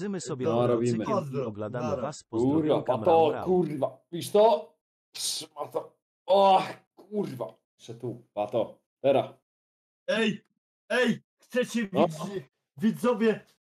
Zymy e, sobie no, robimy. i oglądamy was. Kurwa, pa to, kurwa. Widzisz to? Trzyma to. O, kurwa. Jeszcze tu, pa to. Teraz. Ej, ej, chcecie No. widzieć, widzowie